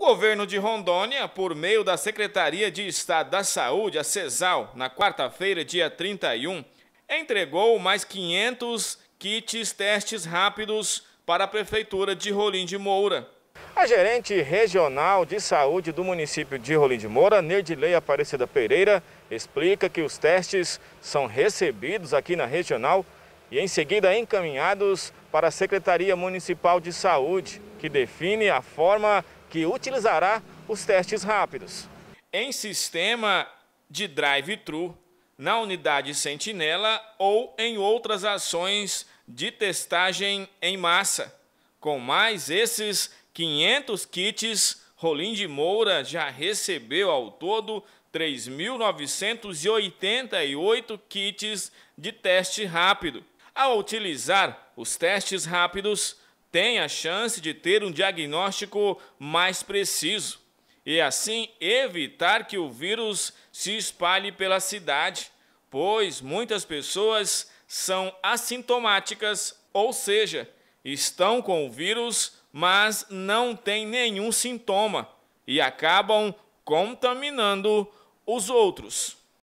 governo de Rondônia, por meio da Secretaria de Estado da Saúde, a CESAL, na quarta-feira, dia 31, entregou mais 500 kits testes rápidos para a Prefeitura de Rolim de Moura. A gerente regional de saúde do município de Rolim de Moura, Nerdilei Aparecida Pereira, explica que os testes são recebidos aqui na regional e em seguida encaminhados para a Secretaria Municipal de Saúde, que define a forma que utilizará os testes rápidos. Em sistema de drive-thru, na unidade sentinela ou em outras ações de testagem em massa. Com mais esses 500 kits, Rolim de Moura já recebeu ao todo 3.988 kits de teste rápido. Ao utilizar os testes rápidos, tem a chance de ter um diagnóstico mais preciso e assim evitar que o vírus se espalhe pela cidade, pois muitas pessoas são assintomáticas, ou seja, estão com o vírus, mas não têm nenhum sintoma e acabam contaminando os outros.